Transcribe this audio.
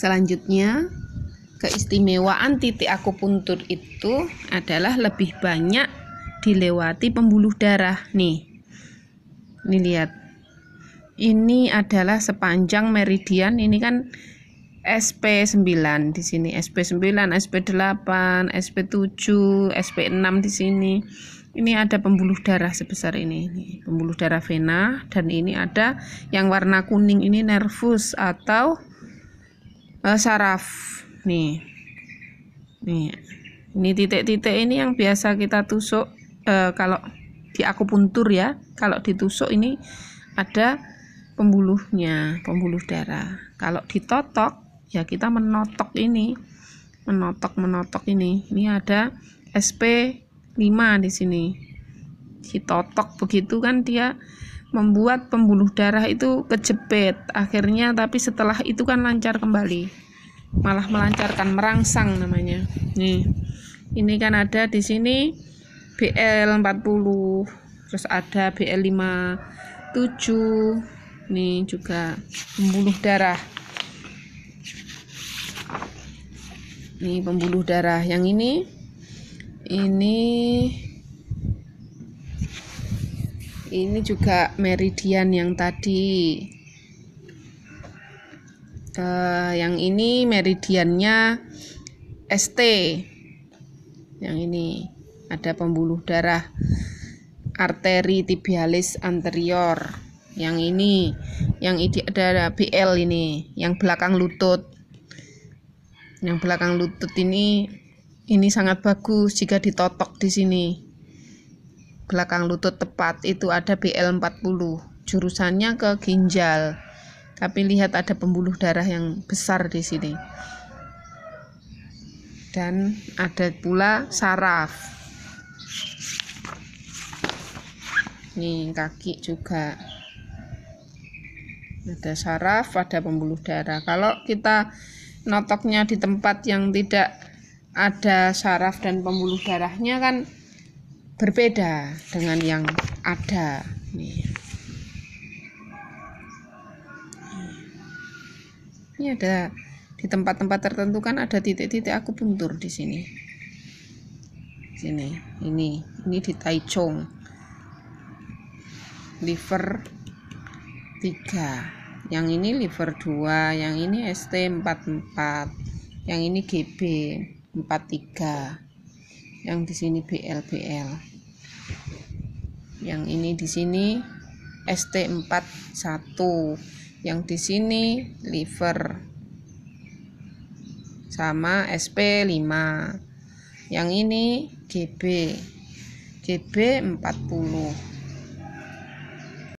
Selanjutnya, keistimewaan titik akupuntur itu adalah lebih banyak dilewati pembuluh darah nih. Ini lihat. Ini adalah sepanjang meridian ini kan SP9 di sini, SP9, SP8, SP7, SP6 di sini. Ini ada pembuluh darah sebesar ini, ini pembuluh darah vena dan ini ada yang warna kuning ini nervus atau uh, saraf nih nih ini titik-titik ini yang biasa kita tusuk uh, kalau di akupuntur ya kalau ditusuk ini ada pembuluhnya pembuluh darah kalau ditotok ya kita menotok ini menotok menotok ini ini ada SP 5 di sini ditotok begitu kan dia membuat pembuluh darah itu kejepit akhirnya tapi setelah itu kan lancar kembali malah melancarkan merangsang namanya nih ini kan ada di sini BL 40 terus ada BL 57 ini juga pembuluh darah ini pembuluh darah yang ini ini ini juga meridian yang tadi uh, yang ini meridiannya ST yang ini ada pembuluh darah arteri tibialis anterior yang ini yang ini ada BL ini yang belakang lutut yang belakang lutut ini ini sangat bagus jika ditotok di sini belakang lutut tepat itu ada BL40 jurusannya ke ginjal tapi lihat ada pembuluh darah yang besar di sini dan ada pula saraf nih kaki juga ada saraf ada pembuluh darah kalau kita notoknya di tempat yang tidak ada saraf dan pembuluh darahnya kan berbeda dengan yang ada nih ini ada di tempat-tempat tertentu kan ada titik-titik aku puntur di sini sini ini ini di Taichung liver 3 yang ini liver 2 yang ini ST 44 yang ini GB 43 yang di sini BL BL yang ini di sini ST41 yang di sini liver sama SP5 yang ini GB GB 40